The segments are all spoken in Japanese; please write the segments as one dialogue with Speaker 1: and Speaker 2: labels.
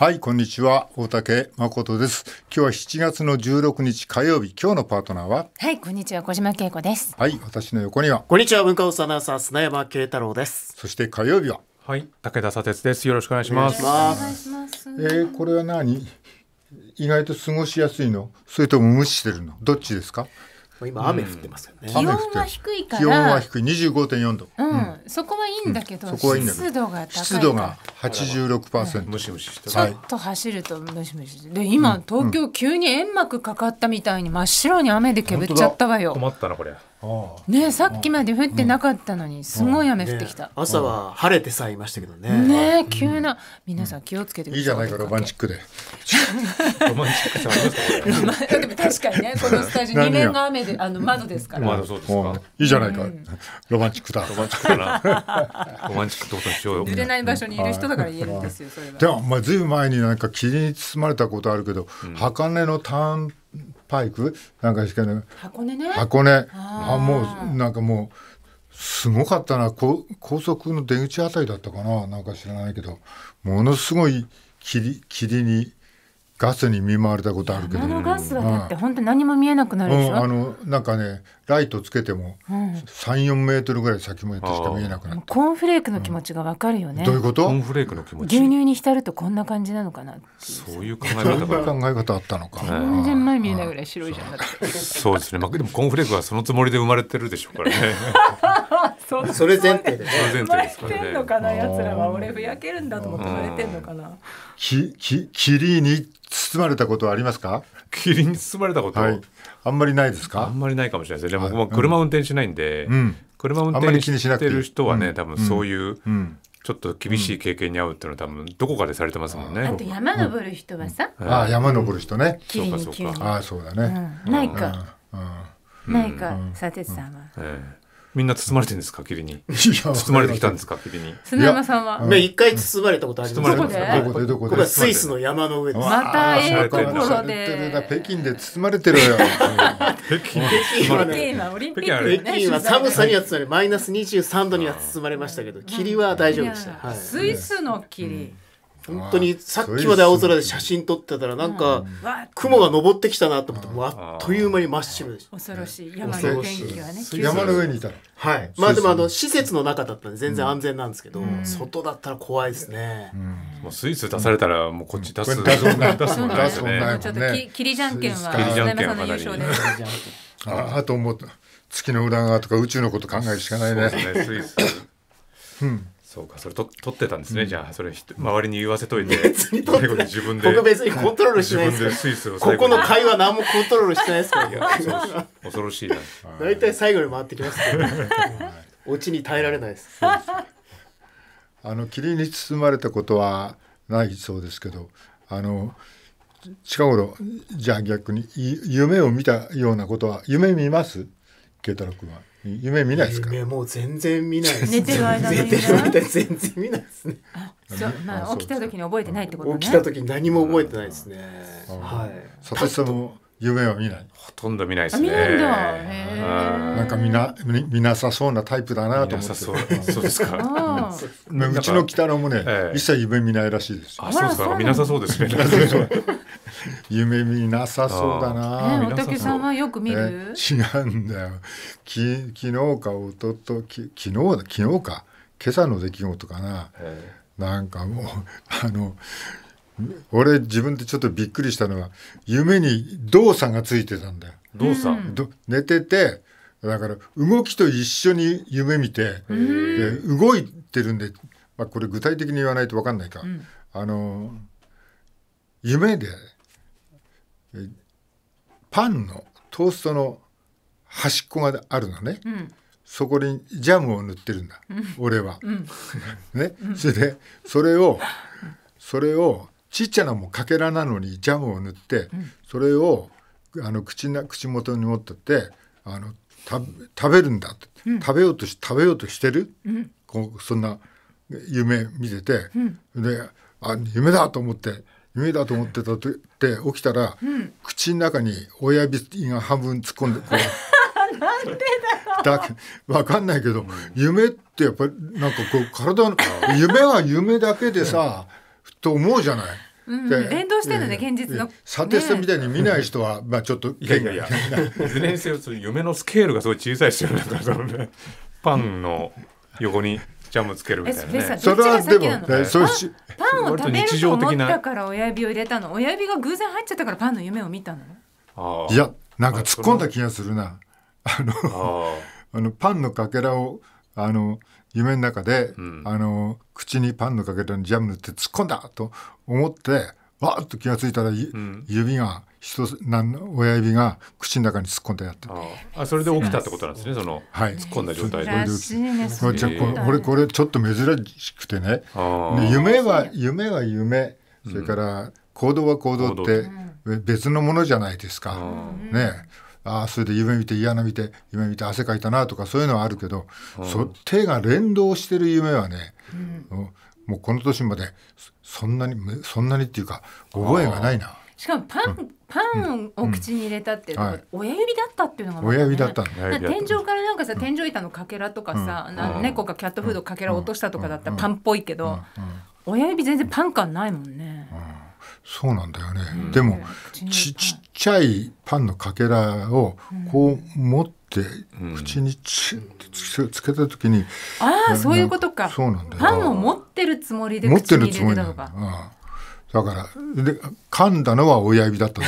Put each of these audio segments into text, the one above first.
Speaker 1: はい、こんにちは。大竹誠です。今日は7月の16日火曜日、今日のパートナーは
Speaker 2: はい、こんにちは。小島慶子です。
Speaker 1: はい、私の横には
Speaker 3: こんにちは。文化放送アナウンサー、砂山慶太郎です。そして火曜日ははい、武田砂鉄です。よろしくお願いします。お願
Speaker 2: いし
Speaker 1: ますえー、これは何意外と過ごしやすいのそれとも無視してるのどっちですか今雨降ってますよね、うん、気温が低いから気温は低い25.4度、うん、うん、そこはいいんだけど、そこはいいんだ湿度が高い湿度が86%ムシムシし
Speaker 4: てちょっ
Speaker 2: と走るとムシムシで今、東京急に煙幕かかったみたいに真っ白に雨でけぶっちゃったわよ
Speaker 4: 困ったなこれ
Speaker 2: ねさっきまで降ってなかったのにすごい雨降ってきた、ね、朝
Speaker 3: は晴れてさえいましたけどねね
Speaker 2: 急な、皆さん気をつけていいじゃ
Speaker 1: ないかロマンチックで ロマンチックさ
Speaker 2: あ 確かにねこのスタジオ2面が雨であの窓ですから、う
Speaker 1: いいじゃないか、うん、ロマンチックだ ロマンチックだ
Speaker 2: ロマンチックってことにしようよ濡れない場所にいる人だから言えるんですよ、それは
Speaker 1: でもまあずいぶん前になんか霧に包まれたことあるけど、うん、鋼のターンパイクなんかしかね
Speaker 2: 箱根ね箱
Speaker 1: 根あもうなんかもうすごかったな高高速の出口あたりだったかななんか知らないけどものすごい霧霧にガスに見舞われたことあるけど。あのガスはだって
Speaker 2: 本当何も見えなくなるでしょ。うん、あ
Speaker 1: のなんかねライトつけても三四、メートルぐらい先もやっしか見えなくなる。
Speaker 2: コーンフレークの気持ちがわかるよね、うん、どういうこ
Speaker 1: と？コーンフレークの気持ち。
Speaker 2: 牛乳に浸るとこんな感じなのかな。
Speaker 4: そういう考え方が。
Speaker 1: 考え方あったの
Speaker 4: か。全
Speaker 2: 然前見えないぐらい白いじゃん。
Speaker 4: そうですね。まあでもコーンフレークはそのつもりで生まれてるでしょうからね。そそれ前提でね。それ前提ですてんのかな、
Speaker 2: 奴らは俺ふやけるんだと思って生まれてんのかな。
Speaker 1: き、き、霧に包まれたことはありますか。霧に包まれたこと。はい。
Speaker 4: あんまりないですか。あんまりないかもしれないですね。でも、車運転しないんで。うん。車運転してる人はね、多分そういう。うんちょっと厳しい経験に合うっていうのは多分どこかでされてますもんね。あと山登る人はさ。あ山登る人ね。そうかそうか。あそうだね。ないか。
Speaker 2: ないか。佐哲さんは。
Speaker 4: みんな包まれてんですか霧に。包まれてきたんですか霧に。砂山さんは。ね一回包まれたことあります。どこで？どこでどこで？スイスの
Speaker 1: 山の上またええところで。北京で包まれてるよ。
Speaker 2: 北京はオリンピック。北京は寒さには
Speaker 3: 包まれ、マイナス二十三度には包まれましたけど、霧は大丈夫でした。スイ
Speaker 2: スの霧。本当にさっきまで青空で写
Speaker 3: 真撮ってたらなんか雲が昇ってきたなと思ってもうあっという間に真っ白でし
Speaker 2: た恐ろしい山の天気はね山の上
Speaker 3: にいたらはいまあでもあの施設の中だったんで全然安全なんですけど、外だったら怖いですね、もうスイス出されたら
Speaker 4: もうこっち出す出すもんな出すもんなちょっときりじゃんけんは桐山さんの優勝で
Speaker 1: ああと思った月の裏側とか宇宙のこと考えるしかないねねスイ
Speaker 4: スうんそうかそれと取ってたんですね、うん、じゃあそれ周りに言わせといて別に取って自分で僕別にコントロールしてないですここの会
Speaker 3: 話何もコントロールしてないですから恐ろしいな大体最後に回ってきますけどオちに耐えられないですあ
Speaker 1: の霧に包まれたことはないそうですけどあの近頃じゃあ逆に夢を見たようなことは夢見ます慶太郎君は夢見ないです
Speaker 2: か夢もう全然見ない寝てる間寝てる間全然見ないですね起きた時に覚えてないってことね
Speaker 3: 起きた時何も覚えてないですね
Speaker 1: はい佐々木さんも夢は見ないほとんど
Speaker 4: 見ないですね。な
Speaker 1: んか見な見なさそうなタイプだなと思って。そう
Speaker 4: そうですか。
Speaker 1: うちの北野もね、一切夢見ないらしいです。あ、そうですか。見なさそうですね。夢見なさそうだな。おたけさんはよく見る？違うんだよ。き昨日かおととき昨日昨日か今朝の出来事かな。なんかもうあの。俺自分でちょっとびっくりしたのは夢に動作がついてたんだよ。動作、寝ててだから動きと一緒に夢見てで動いてるんで、まあ、これ具体的に言わないと分かんないか、うん、あの夢でパンのトーストの端っこがあるのね、うん、そこにジャムを塗ってるんだ、うん、俺は。ね、それでそれをそれをちっちゃなもうかけらなのにジャムを塗って、うん、それをあの口な口元に持ってってあの食べるんだって、うん、食べようとし食べようとしてる、うん、こうそんな夢見てて、であ夢だと思って夢だと思ってたって起きたら、口の中に親指が半分突っ込んでこう。なんでだろう。わかんないけど、夢ってやっぱりなんかこう体の夢は夢だけでさ、と思うじゃない。
Speaker 2: うん、連動してるのね、現実の。砂
Speaker 1: 鉄さんみたいに見ない人は、まあちょっといやいやいや、
Speaker 4: いずれにせよ夢のスケールがすごい小さいですよね。パンの横にジャムつけるみたいなね。それはでも、パンを食べると思った
Speaker 2: から親指を入れたの。親指が偶然入っちゃったからパンの夢を見た
Speaker 4: の。いや、なんか突
Speaker 1: っ込んだ気がするな。あの、あ のパンのかけらをあの夢の中で、うん、あの口にパンのかけたジャム塗って突っ込んだと思ってわっと気が付いたら、うん、指が人なん親指が口の中に突っ込んでやって
Speaker 4: あそれで起きたってことなんですねその、はい、突っ込んだ状態で。
Speaker 1: これこれこれちょっと珍しくてね夢は夢は夢それから行動は行動って別のものじゃないですか。ねああそれで夢見て嫌な見て夢見て汗かいたなとかそういうのはあるけど、うん、そ手が連動してる夢はね、うん、もうこの年までそんなにそんなにっていうか覚えがないな。
Speaker 2: しかもパン、うん、パンを口に入れたって、うん親指だったっていうのが、ね、親指だっ
Speaker 1: た天井
Speaker 2: からなんかさ、うん、天井板のかけらとかさ、うん、猫がキャットフードかけら落としたとかだったらパンっぽいけど、親指全然パン感ないもんね。
Speaker 1: そうなんだよね、うん、でもちちっちゃいパンのかけらをこう持って口にち、ッてつつけた時に、
Speaker 2: ああそういうことかそうなんだよパンを持ってるつもりで口に入れてのか。持ってるつもりなの
Speaker 1: かだからで噛んだのは親指だった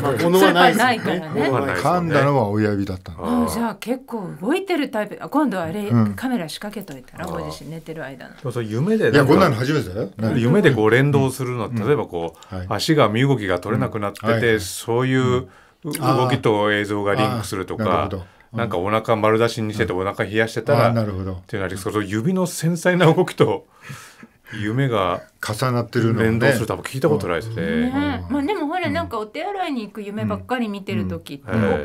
Speaker 1: の物はないからね噛んだのは親指だったの、うじ
Speaker 2: ゃあ結構動いてるタイプ今度はあれ、うん、カメラ仕掛けといたらご自身寝てる間
Speaker 4: のそう夢でいやこんなの初めてだよ夢でこう連動するのは、うん、例えばこう、はい、足が身動きが取れなくなってて、はい、そういう動きと映像がリンクするとかなんかお腹丸出しにしててお腹冷やしてたらっていうのはあります指の繊細な動きと夢が重なってるの連動する多分聞いたことないですね。
Speaker 2: ねまあでもほらなんかお手洗いに行く夢ばっかり見てる時って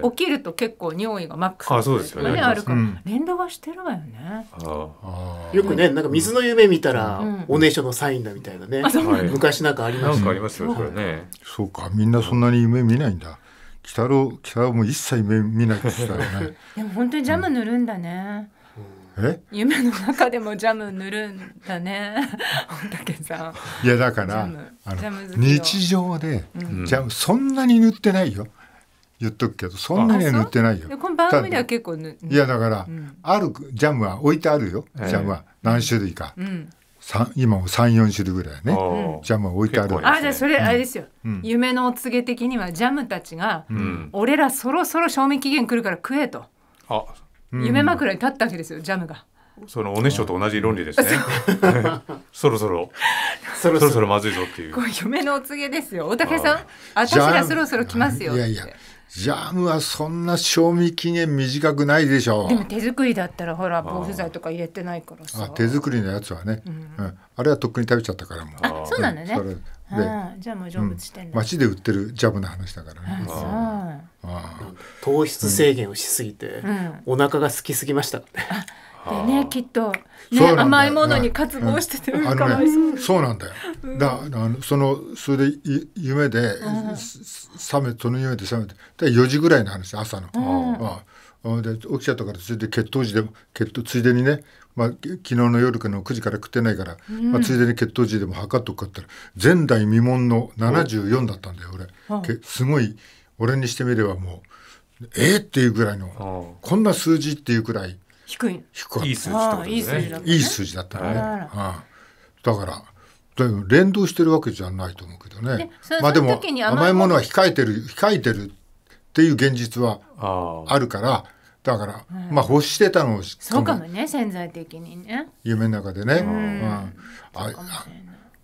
Speaker 2: 起きると結構尿意がマックスあそうですよね。あるか連動はしてるわよね。
Speaker 3: ああよくねなんか水の夢見たらおねしょのサインだみたいなね昔なんかあります。なんかありますよそれね。
Speaker 1: そうかみんなそんなに夢見ないんだ。北郎北郎も一切夢見ないって言ったよね。
Speaker 2: でも本当にジャム塗るんだね。夢の中でもジャム塗るんだね いやだから日
Speaker 1: 常で、ジャムそんなに塗ってないよ言っとくけどそんなには塗ってないよこの番組では
Speaker 2: 結構塗いやだ
Speaker 1: から、うん、あるジャムは置いてあるよジャムは何種類か、うん、今も34種類ぐらいねジャムは置い
Speaker 4: てある、ね、あじゃあそれあれですよ、うん、
Speaker 2: 夢のお告げ的にはジャムたちが、俺らそろそろ賞味期限来るから食えと。
Speaker 4: あ夢枕
Speaker 2: に立ったわけですよ、ジャムが。
Speaker 4: そのおねしょと同じ論理ですね。そろそろ、そろそろまずいぞっていう。こ
Speaker 2: れ夢のお告げですよ。大竹さん、私らそろそろ来ますよ。いやいや。ジャム
Speaker 1: はそんな賞味期限短くないでしょう。でも
Speaker 2: 手作りだったらほら防腐剤とか入れてないからさ。手作り
Speaker 1: のやつはね、うんあれはとっくに食べちゃったからもう。あ、そうなんだね。
Speaker 2: ね、ジ成仏してうん、街
Speaker 1: で売ってるジャブの話だから
Speaker 2: ねああ
Speaker 3: 糖質制限をしすぎて、うん、お腹が空きすぎました、で
Speaker 2: ねきっと、ね、甘いものに渇望してて、うん、そう、ね、そうなんだよ、だ
Speaker 1: そのそれで夢で覚めその夢で覚めてで4時ぐらいの話朝の、ああで起きちゃったからそれで血糖値でも血糖ついでにね、まあ、昨日の夜からの9時から食ってないから、うん、まあ、ついでに血糖値でも測っとくかったら前代未聞の74だったんだよ俺、けすごい俺にしてみればもうえー、っていうぐらいのこんな数字っていうぐらい低い低かったいい数字だったねいい数字だったね、あだから連動してるわけじゃないと思うけどね。まあでも甘いものは控えてる控えてるっていう現実はあるからだから、うん、まあ欲してたのそうかも
Speaker 2: ね潜在的にね
Speaker 1: 夢の中でね、うんあ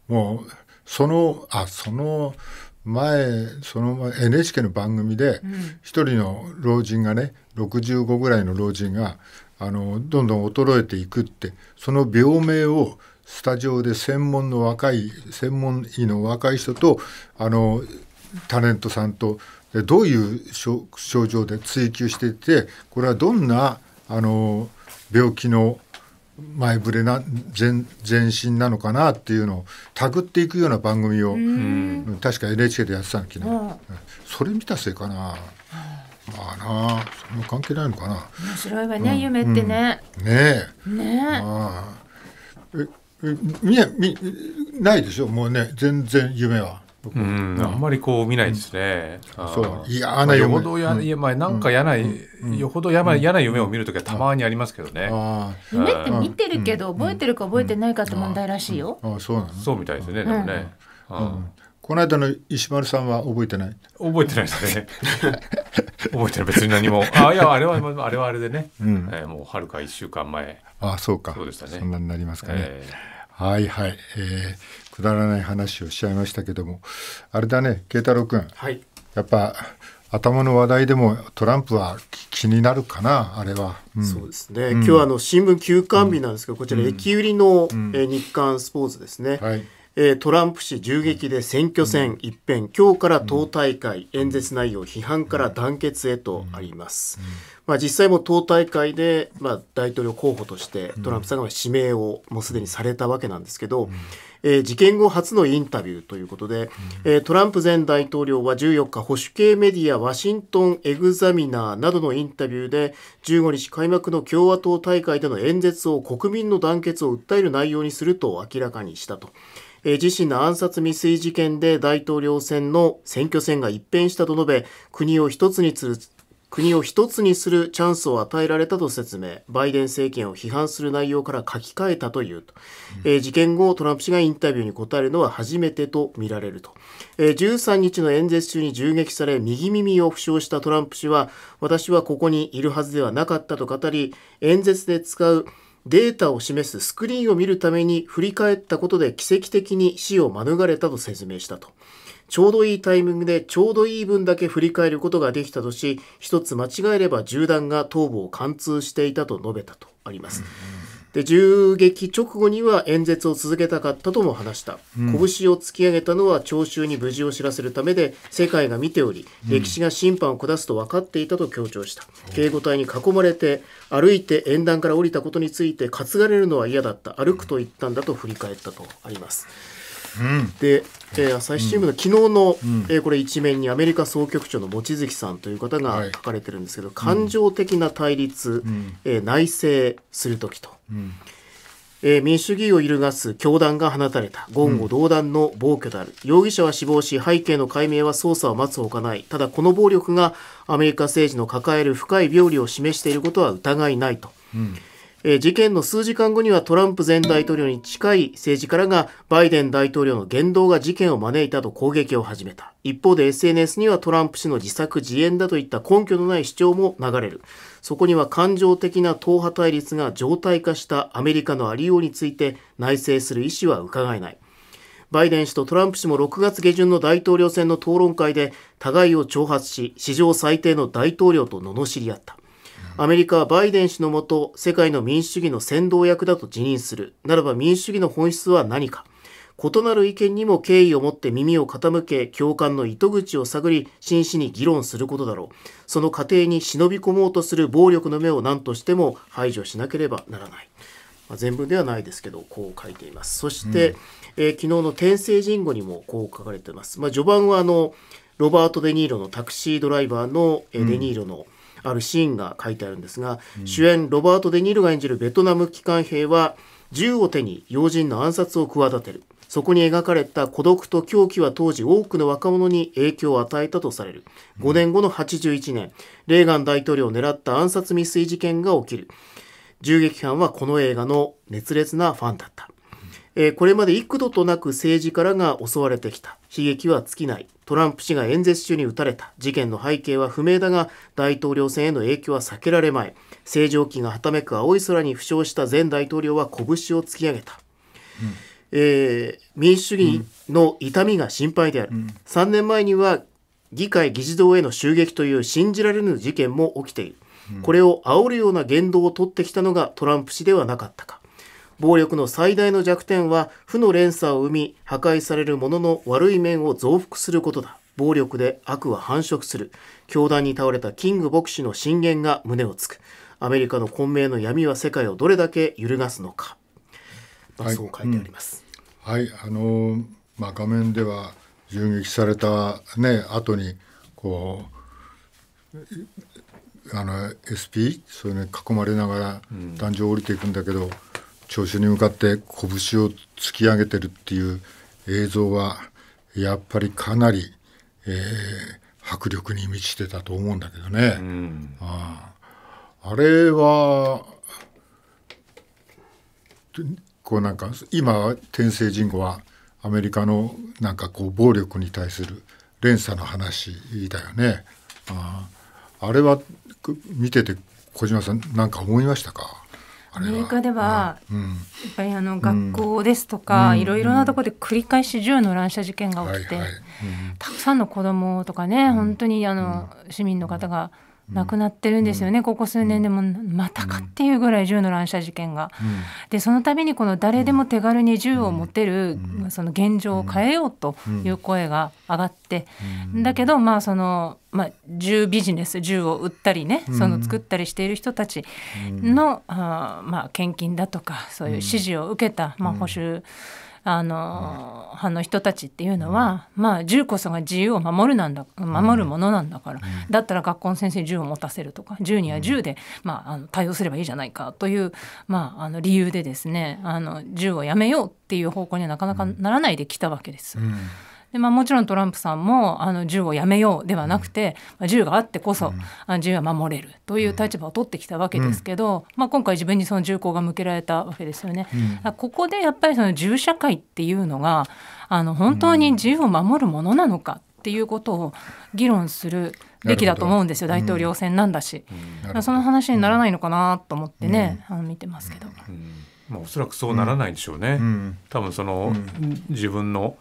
Speaker 1: もうそのあその前その前 NHK の番組で一、人の老人がね65ぐらいの老人があのどんどん衰えていくってその病名をスタジオで専門の若い専門医の若い人とあのタレントさんとどういう症状で追求していてこれはどんなあの病気の前触れな前前進なのかなっていうのをたぐっていくような番組を確か NHK でやってたの昨日それ見たせいかな。まあなあ、その関係ないのかな。
Speaker 2: 面白いわね、うん、夢ってね。うん、ねえ。ねえ。あ
Speaker 1: あえみみないでしょもうね全然
Speaker 4: 夢は。僕、うん、あんまりこう見ないですね。そう嫌な夢、まよほどや、うん、まあなんか嫌な、うん、よほどやばい嫌な夢を見るときはたまにありますけどね。夢って見てる
Speaker 2: けど覚えてるか覚えてないかって問題らしいよ。
Speaker 4: あそうなの。そうみたいですね。でもね。う
Speaker 1: んこの間の石丸さんは覚えてない覚えてないですね 覚えてない別に何もあいやあ
Speaker 4: れはあれはあれでね、うん、えー、もうはるか1週間前
Speaker 1: あそうかそうでしたねそんなになりますかね、えー、はいはい、えー、くだらない話をしちゃいましたけどもあれだね慶太郎君、はい、やっぱ頭の話題でもトランプは気になるかなあれは、うん、そうですね、うん、今日はあ
Speaker 3: の新聞休刊日なんですけど、こちら駅売りの、え日刊スポーツですね、はい、えー、トランプ氏銃撃で選挙戦一変、うん、今日から党大会、演説内容批判から団結へとあります。まあ、実際も党大会で、まあ、大統領候補としてトランプさんが指名をもうすでにされたわけなんですけど、えー、事件後初のインタビューということで、えー、トランプ前大統領は14日保守系メディアワシントン・エグザミナーなどのインタビューで15日開幕の共和党大会での演説を国民の団結を訴える内容にすると明らかにしたと。え自身の暗殺未遂事件で大統領選の選挙戦が一変したと述べ、国を一つにする、国を一つにするチャンスを与えられたと説明、バイデン政権を批判する内容から書き換えたというと、えー、事件後、トランプ氏がインタビューに答えるのは初めてとみられると、えー、13日の演説中に銃撃され、右耳を負傷したトランプ氏は、私はここにいるはずではなかったと語り、演説で使うデータを示すスクリーンを見るために振り返ったことで奇跡的に死を免れたと説明したと。ちょうどいいタイミングでちょうどいい分だけ振り返ることができたとし、一つ間違えれば銃弾が頭部を貫通していたと述べたとあります。うんで銃撃直後には演説を続けたかったとも話した、うん、拳を突き上げたのは聴衆に無事を知らせるためで世界が見ており、うん、歴史が審判を下すと分かっていたと強調した、うん、警護隊に囲まれて歩いて演壇から降りたことについて担がれるのは嫌だった歩くと言ったんだと振り返ったとあります。で、えー、朝日新聞の昨日の、うん、えー、これ一面にアメリカ総局長の望月さんという方が書かれてるんですけど、はい、感情的な対立、うん、えー、内政する時と、うん、えー、民主主義を揺るがす教団が放たれた言語道断の暴挙である、容疑者は死亡し背景の解明は捜査を待つほかないただこの暴力がアメリカ政治の抱える深い病理を示していることは疑いないと。うんえ事件の数時間後にはトランプ前大統領に近い政治家らがバイデン大統領の言動が事件を招いたと攻撃を始めた一方で SNS にはトランプ氏の自作自演だといった根拠のない主張も流れるそこには感情的な党派対立が常態化したアメリカのありようについて内政する意思は伺えないバイデン氏とトランプ氏も6月下旬の大統領選の討論会で互いを挑発し史上最低の大統領と罵り合ったアメリカはバイデン氏のもと世界の民主主義の先導役だと辞任するならば民主主義の本質は何か異なる意見にも敬意を持って耳を傾け共感の糸口を探り真摯に議論することだろうその過程に忍び込もうとする暴力の目を何としても排除しなければならない。まあ、全文ではないですけどこう書いていますそして、うん、えー、昨日の天聖人語にもこう書かれています、まあ、序盤はあのロバート・デ・ニーロのタクシードライバーの、デ・ニーロの、うんあるシーンが書いてあるんですが、うん、主演ロバート・デ・ニールが演じるベトナム機関兵は銃を手に要人の暗殺を企てるそこに描かれた孤独と狂気は当時多くの若者に影響を与えたとされる。5年後の81年、レーガン大統領を狙った暗殺未遂事件が起きる。銃撃犯はこの映画の熱烈なファンだった。えこれまで幾度となく政治家らが襲われてきた悲劇は尽きないトランプ氏が演説中に撃たれた事件の背景は不明だが大統領選への影響は避けられまい正常期がはためく青い空に負傷した前大統領は拳を突き上げた、うん、えー、民主主義の痛みが心配である、うん、3年前には議会議事堂への襲撃という信じられぬ事件も起きている、これを煽るような言動を取ってきたのがトランプ氏ではなかったか暴力の最大の弱点は負の連鎖を生み破壊されるものの悪い面を増幅することだ暴力で悪は繁殖する教団に倒れたキング牧師の進言が胸をつくアメリカの混迷の闇は世界をどれだけ揺るがすの
Speaker 1: か、まあ、そう書いてあります。はい、うんはい、あのまあ、画面では銃撃された、ね、後にこうあの SP それに囲まれながら壇上降りていくんだけど、うん聴衆に向かって拳を突き上げてるっていう映像はやっぱりかなり、えー、迫力に満ちてたと思うんだけどね。うん、ああれはこうなんか今天聖人語はアメリカのなんかこう暴力に対する連鎖の話だよね。ああれは見てて小島さん何か思いましたか
Speaker 2: アメリカでは、うん、やっぱりあの学校ですとか、うん、いろいろなところで繰り返し銃の乱射事件が起きて、はいはい、たくさんの子どもとかね、本当にあの市民の方がなくなってるんですよね、うん、ここ数年でもまたかっていうぐらい銃の乱射事件が、うん、でその度にこの誰でも手軽に銃を持てる、うん、その現状を変えようという声が上がって、だけどまあその、まあ、銃ビジネス銃を売ったりねその作ったりしている人たちの、あまあ、献金だとかそういう支持を受けた、まあ、保守あの、派の人たちっていうのは、まあ銃こそが自由を守るなんだ守るものなんだから、だったら学校の先生に銃を持たせるとか銃には銃で、まあ、あの対応すればいいじゃないかという、まあ、あの理由でですねあの銃をやめようっていう方向にはなかなかならないできたわけです。うんで、まあ、もちろんトランプさんもあの銃をやめようではなくて、まあ、銃があってこそ、うん、銃は守れるという立場を取ってきたわけですけど、まあ、今回自分にその銃口が向けられたわけですよね。ここでやっぱりその銃社会っていうのがあの本当に自由を守るものなのかっていうことを議論するべきだと思うんですよ大統領選なんだし、うん、その話にならないのかなと思ってね、うん、あの見てますけど。うん
Speaker 4: まあ、おそらくそうならないでしょうね、うん、多分その、うん、自分の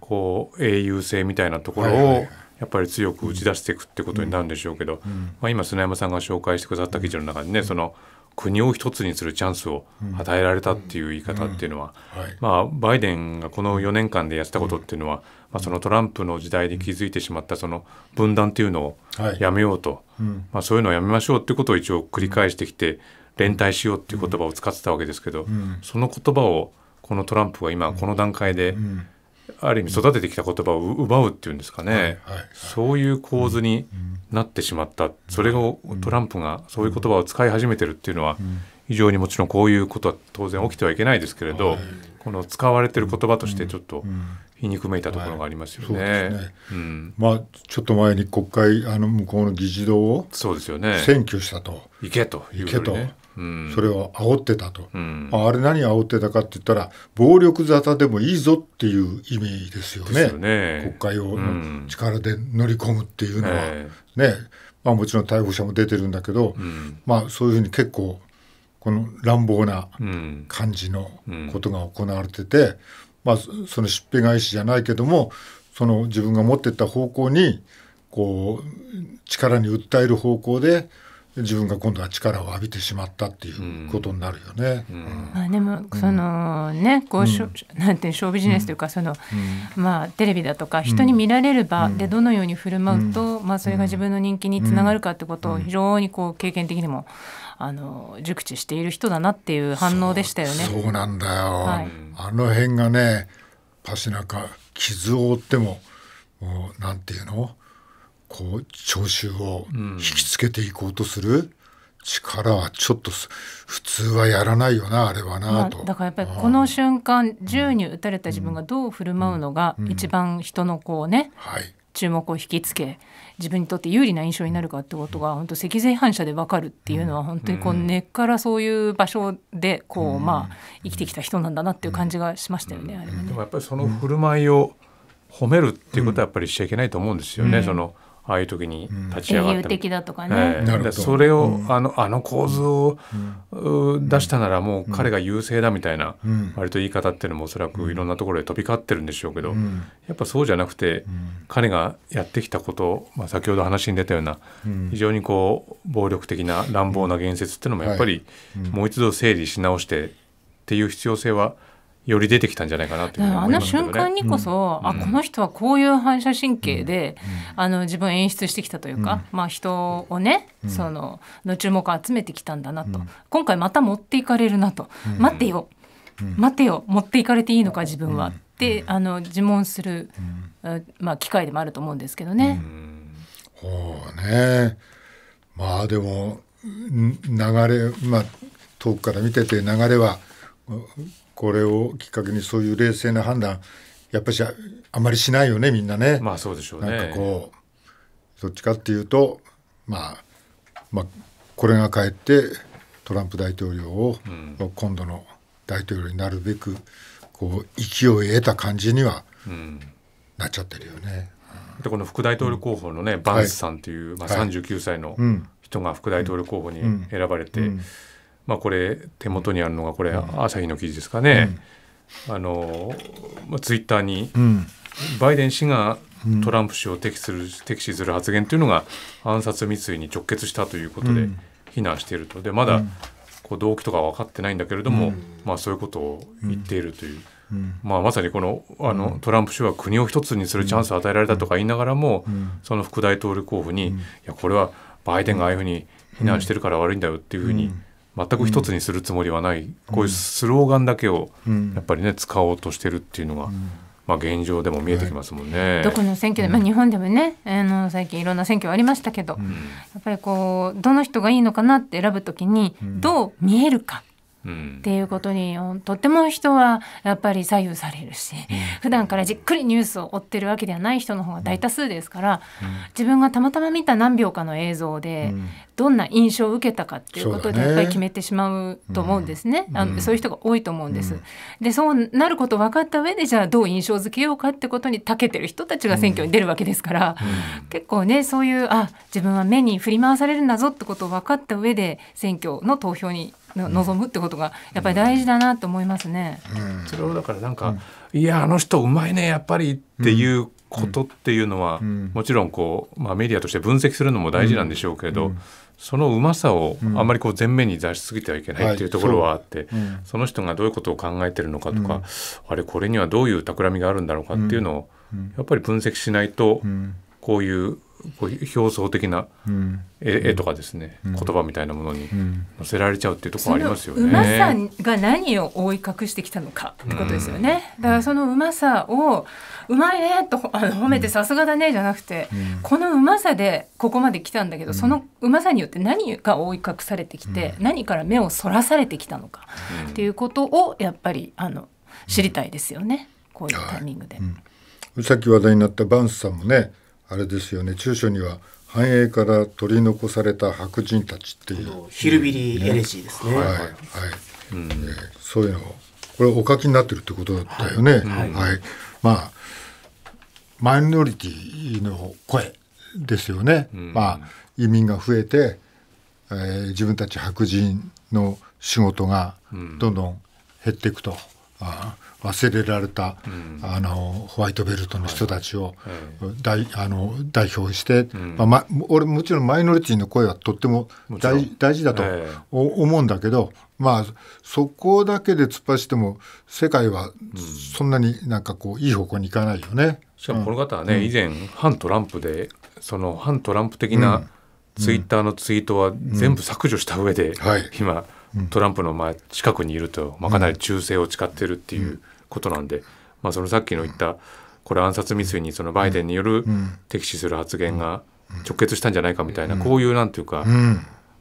Speaker 4: こう英雄性みたいなところをやっぱり強く打ち出していくってことになるんでしょうけど、まあ、今砂山さんが紹介してくださった記事の中でねその国を一つにするチャンスを与えられたっていう言い方っていうのは、まあ、バイデンがこの4年間でやってたことっていうのは、まあ、そのトランプの時代に気づいてしまったその分断っていうのをやめようと、まあ、そういうのをやめましょうってことを一応繰り返してきて、連帯しようっていう言葉を使ってたわけですけど、その言葉をこのトランプは今この段階で、ある意味育ててきた言葉を奪うっていうんですかね、そういう構図になってしまった、それをトランプがそういう言葉を使い始めてるっていうのは、非常にもちろんこういうことは当然起きてはいけないですけれど、この使われてる言葉としてちょっと皮肉めいたところがありますよね。
Speaker 1: まあちょっと前に国会あの向こうの議事堂をそうですよね占拠したと行けと行けとそれを煽ってたと、うん、あれ何煽ってたかって言ったら暴力沙汰でもいいぞっていう意味ですよね、ね、国会を力で乗り込むっていうのは、うん、ねまあ、もちろん逮捕者も出てるんだけど、うん、まあ、そういうふうに結構この乱暴な感じのことが行われてて、まあ、そのしっぺ返しじゃないけどもその自分が持ってった方向にこう力に訴える方向で自分が今度は力を浴びてしまったっていうことになるよね。
Speaker 2: まあ、でもそのねこうしょ、なんていうショービジネスというかその、まあ、テレビだとか人に見られる場でどのように振る舞うと、まあ、それが自分の人気につながるかってことを非常にこう経験的にもあの熟知している人だなっていう反応でしたよね。そうなんだ
Speaker 1: よ、はい、あの辺がねパシナカ傷を負ってももうなんていうのこう聴衆を引きつけていこうとする。力はちょっと普通はやらないよなあれはなと、ま
Speaker 2: あ、だからやっぱりこの瞬間銃に撃たれた自分がどう振る舞うのが一番人のこうね、はい、注目を引きつけ自分にとって有利な印象になるかってことが本当脊髄反射で分かるっていうのは本当にこう根っからそういう場所でこうまあ生きてきた人なんだなっていう感じがしましたよねあれは
Speaker 4: ね。でもやっぱりその振る舞いを褒めるっていうことはやっぱりしちゃいけないと思うんですよね。そのああいう時に立ち上がって、ねええ、それを、うん、あのあの構図を、うん、出したならもう彼が優勢だみたいな、うん、割と言い方っていうのもおそらくいろんなところで飛び交ってるんでしょうけど、やっぱそうじゃなくて、彼がやってきたこと、まあ、先ほど話に出たような、非常にこう暴力的な乱暴な言説っていうのもやっぱり、もう一度整理し直してっていう必要性は、うんより出てきたんじゃないかなって、ね、あの瞬間にこそ、うん、あこ
Speaker 2: の人はこういう反射神経で、うん、あの自分演出してきたというか、うん、まあ、人をね、そのの注目を集めてきたんだなと、今回また持っていかれるなと、待てよ、待てよ持っていかれていいのか自分は、ってあの自問する、まあ、機会でもあると思うんですけどね。
Speaker 1: ほうねまあでも流れ、まあ、遠くから見てて流れはこれをきっかけにそういう冷静な判断やっぱしあまりしないよねみんなね。まあそうでしょうね。なんかこうどっちかっていうとまあまあこれがかえってトランプ大統領を、今度の大統領になるべくこう勢いを得た感じにはなっ
Speaker 4: ちゃってるよね。うん、でこの副大統領候補のね、うん、バンスさんという、はい、まあ、39歳の人が副大統領候補に選ばれて。まあ、これ手元にあるのがこれ朝日の記事ですかね、あのまあ、ツイッターに、バイデン氏がトランプ氏を敵する敵視する発言というのが暗殺未遂に直結したということで非難しているとでまだこう動機とか分かってないんだけれども、まあ、そういうことを言っているという。まあ、まさにこのあのトランプ氏は国を一つにするチャンスを与えられたとか言いながらも、その副大統領候補に、いやこれはバイデンがああいうふうに非難してるから悪いんだよっていうふうに、全く一つにするつもりはない、うん、こういうスローガンだけをやっぱりね、使おうとしてるっていうのが。まあ、現状でも見えてきますもんね。はい、どこの選挙で、まあ、日
Speaker 2: 本でもね、あ、の最近いろんな選挙ありましたけど、うん、やっぱりこうどの人がいいのかなって選ぶときにどう見えるか、っていうことにとっても人はやっぱり左右されるし、うん、普段からじっくりニュースを追ってるわけではない人の方が大多数ですから、うん、自分がたまたま見た何秒かの映像で、どんな印象を受けたかっていうことでやっぱり決めてしまうと思うんですね。そう、ね、あのそういう人が多いと思うんです。でそうなること分かった上でじゃあどう印象付けようかってことに長けてる人たちが選挙に出るわけですから、結構ねそういうあ自分は目に振り回されるんだぞってことを分かった上で選挙の投票に望むってことがやっぱり大事だな
Speaker 4: と思いますね。うん、それをだからなんか、うん、いやあの人うまいねやっぱりっていうことっていうのは、うん、もちろんこう、まあ、メディアとして分析するのも大事なんでしょうけど、そのうまさをあんまりこう前面に出しすぎてはいけないっていうところはあって、その人がどういうことを考えてるのかとか、あれこれにはどういう企みがあるんだろうかっていうのをやっぱり分析しないと、こういう表層的な絵,、とかですね、言葉みたいなものに載せられちゃうっていうところありますよね。うまさ
Speaker 2: が何を覆い隠してきたのかってことですよね。だからそのうまさを「うまいね」とあの褒めて「さすがだね」じゃなくて、このうまさでここまで来たんだけど、そのうまさによって何が覆い隠されてきて、何から目をそらされてきたのかっていうことをやっぱりあの知りたいですよね、こういうタイミングで。
Speaker 1: さっき話題になったバンスさんもねあれですよね中書には繁栄から取り残された白人たちっていう、ヒルビリーエレジーですね。はいはい、うん、えー、そういうのをこれお書きになってるってことだったよね。はい、はいはい、まあマイノリティの声ですよね。うん、まあ移民が増えて、えー、自分たち白人の仕事がどんどん減っていくと。うん、ああ忘れられた、あのホワイトベルトの人たちを、はい、あの代表して、まあ、俺もちろんマイノリティの声はとっても大事だと思うんだけど、まあそこだけで突っ走っても世界はそんなになんかこういい方向に行かないよね。しかもこの
Speaker 4: 方はね、うん、以前反トランプでその反トランプ的なツイッターのツイートは全部削除した上で、うん、うんはい、今トランプの前近くにいると、まあ、かなり忠誠を誓ってるっていう。ことなんで、まあ、そのさっきの言ったこれ暗殺未遂にそのバイデンによる敵視する発言が直結したんじゃないかみたいなこういうなんていうか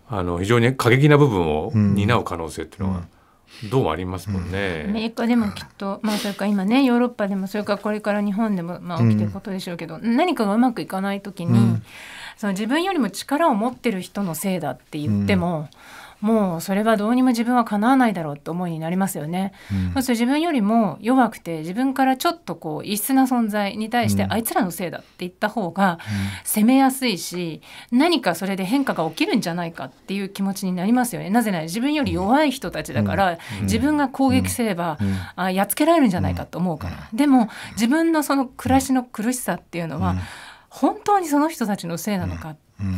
Speaker 4: あの非常に過激な部分を担う可能性っていうのはどうもありますもんね、アメ
Speaker 2: リカでもきっと、まあ、それから今ねヨーロッパでもそれからこれから日本でも、まあ、起きてることでしょうけど、うん、何かがうまくいかない時に、うん、その自分よりも力を持ってる人のせいだって言っても。うんもうそれはどうにも自分はかなわないだろうって思いになりますよね。うん、そう自分よりも弱くて自分からちょっとこう異質な存在に対して、あいつらのせいだって言った方が攻めやすいし、何かそれで変化が起きるんじゃないかっていう気持ちになりますよね。なぜなら自分より弱い人たちだから、自分が攻撃すれば、あやっつけられるんじゃないかと思うから。でも自分のその暮らしの苦しさっていうのは、本当にその人たちのせいなのか。うん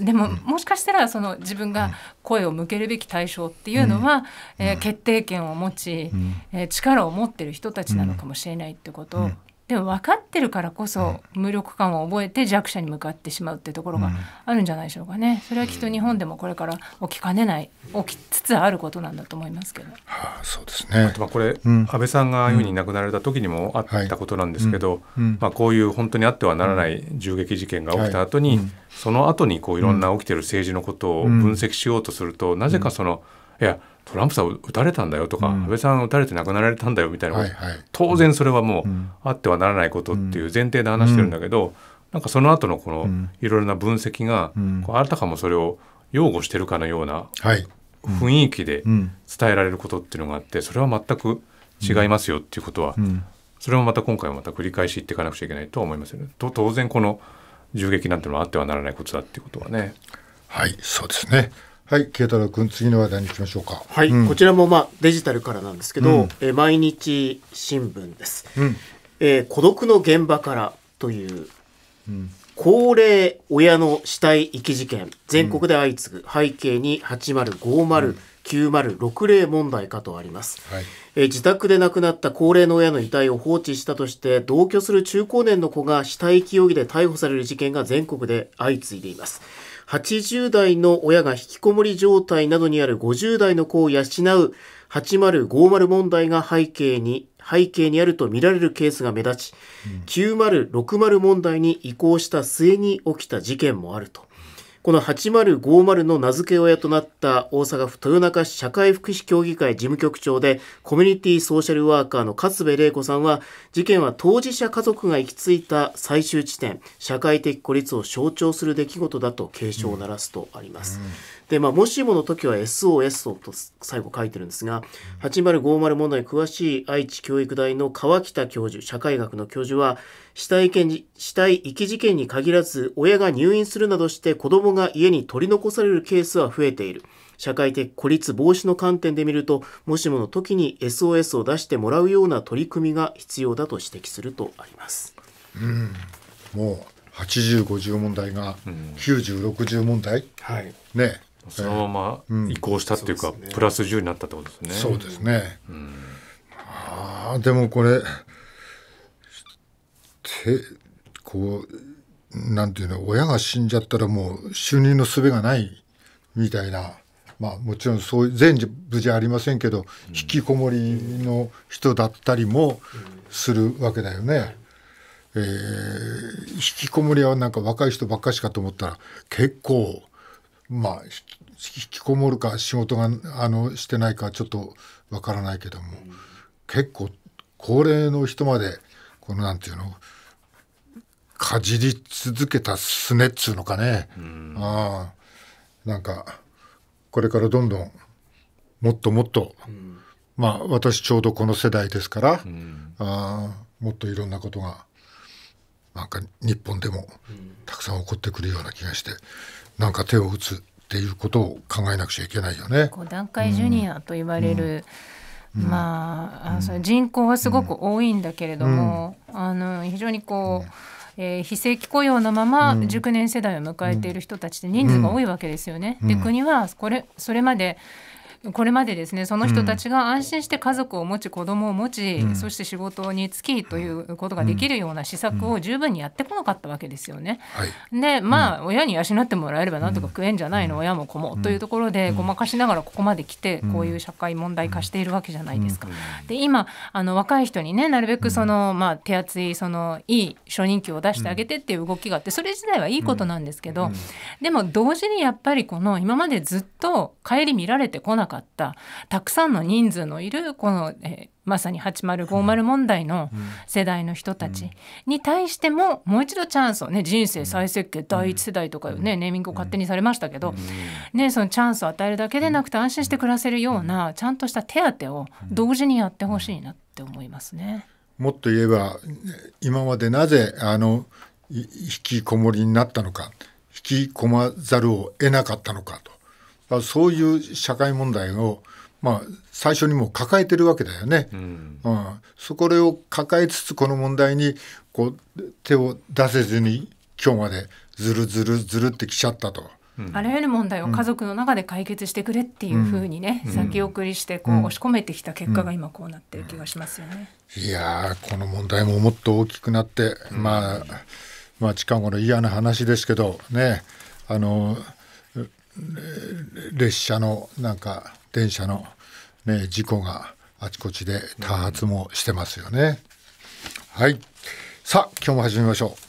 Speaker 2: でも、もしかしたらその自分が声を向けるべき対象っていうのは、えー、決定権を持ち、えー、力を持ってる人たちなのかもしれないってことをでも分かってるからこそ無力感を覚えて弱者に向かってしまうっていうところがあるんじゃないでしょうかね。それはきっと日本でもこれから起きかねない起きつつあることなんだと思いますけど。はあ、
Speaker 1: そうですね。
Speaker 4: まあこれ、うん、安倍さんがああいうふうに亡くなられた時にもあったことなんですけど、はいうん、まあこういう本当にあってはならない銃撃事件が起きた後に、はいその後にこういろんな起きてる政治のことを分析しようとすると、なぜかそのいやトランプさん撃たれたんだよとか、うん、安倍さん撃たれて亡くなられたんだよみたいな、はいはい、当然それはもう、うん、あってはならないことっていう前提で話してるんだけど、うん、なんかその後のこのいろいろな分析が、こうあたかもそれを擁護してるかのような雰囲気で伝えられることっていうのがあってそれは全く違いますよっていうことは、それもまた今回もまた繰り返し言っていかなくちゃいけないとは思いますよね。と当然この銃撃なんてのはあってはならないことだっていうことはね。は
Speaker 1: いそうですねはい、慶太郎君、次の話題に行きましょうか。はい、うん、こち
Speaker 3: らもまあデジタルからなんですけど、うん、え毎日新聞です、うん、えー、孤独の現場からという、うん、高齢親の死体遺棄事件、全国で相次ぐ、背景に8050、9060問題かとあります、はい、え自宅で亡くなった高齢の親の遺体を放置したとして同居する中高年の子が死体遺棄容疑で逮捕される事件が全国で相次いでいます。80代の親が引きこもり状態などにある50代の子を養う8050問題が背景に、背景にあると見られるケースが目立ち、うん、9060問題に移行した末に起きた事件もあると。この8050の名付け親となった大阪府豊中市社会福祉協議会事務局長でコミュニティソーシャルワーカーの勝部玲子さんは事件は当事者家族が行き着いた最終地点社会的孤立を象徴する出来事だと警鐘を鳴らすとあります。うんうんで、まあ、もしもの時は SOS と最後書いてるんですが、8050問題に詳しい愛知教育大の河北教授、社会学の教授は、死体死体遺棄事件に限らず、親が入院するなどして子供が家に取り残されるケースは増えている。社会的孤立防止の観点で見ると、もしもの時に SOS を出してもらうような取り組みが必要だと指摘するとあります。
Speaker 1: うん、もう80、50問題が90、60問題、はい、
Speaker 4: ね、そのまま移行したっていうか、プラス10になったってことですね。そうです
Speaker 1: ね、うん、ああでもこれてこうなんていうの親が死んじゃったらもう収入のすべがないみたいな。まあ、もちろんそういう全部じゃありませんけど、引きこもりの人だったりもするわけだよね。えー、引きこもりはなんか若い人ばっかしかと思ったら結構まあ引きこもるか仕事があのしてないかちょっとわからないけども、うん、結構高齢の人までこのなんていうのかじり続けたすねっつうのかね、うん、あなんかこれからどんどんもっともっと、うん、まあ私ちょうどこの世代ですから、うん、あもっといろんなことがなんか日本でもたくさん起こってくるような気がして。なんか手を打つっていうことを考えなくちゃいけないよね。こう段階ジュニアと言われる、
Speaker 2: うん、まあ、うその人口はすごく多いんだけれども、うん、あの非常にこう。えー、非正規雇用のまま熟年世代を迎えている人たちで人数が多いわけですよね。で国はこれそれまでこれまでですねその人たちが安心して家族を持ち子供を持ち、うん、そして仕事に就きということができるような施策を十分にやってこなかったわけですよね。でまあ、親に養ってもらえればなんとか食えんじゃないの、親も子もというところでごまかしながらここまで来てこういう社会問題化しているわけじゃないですか。で今あの若い人にねなるべくその、まあ、手厚いそのいい初任給を出してあげてっていう動きがあってそれ自体はいいことなんですけど、でも同時にやっぱりこの今までずっと顧みられてこなかったたくさんの人数のいるこの、えー、まさに8050問題の世代の人たちに対してももう一度チャンスをね人生再設計第一世代とかねネーミングを勝手にされましたけどねそのチャンスを与えるだけでなくて安心して暮らせるようなちゃんとした手当を同時にやってほしいなって思いますね。
Speaker 1: もっと言えば今までなぜあの引きこもりになったのか引きこまざるを得なかったのかとそういう社会問題を、まあ、最初にも抱えてるわけだよね。うん、うん、そこを抱えつつこの問題にこう手を出せずに今日までずるずるずるってきちゃったと。
Speaker 2: あらゆる問題を家族の中で解決してくれっていうふうにね、うん、先送りしてこう押し込めてきた結果が今こうなってる気がしますよね。
Speaker 1: いやこの問題ももっと大きくなって、まあまあ近頃嫌な話ですけどねあのー列車のなんか電車の、ね、事故があちこちで多発もしてますよね。はいさあ今日も始めましょう。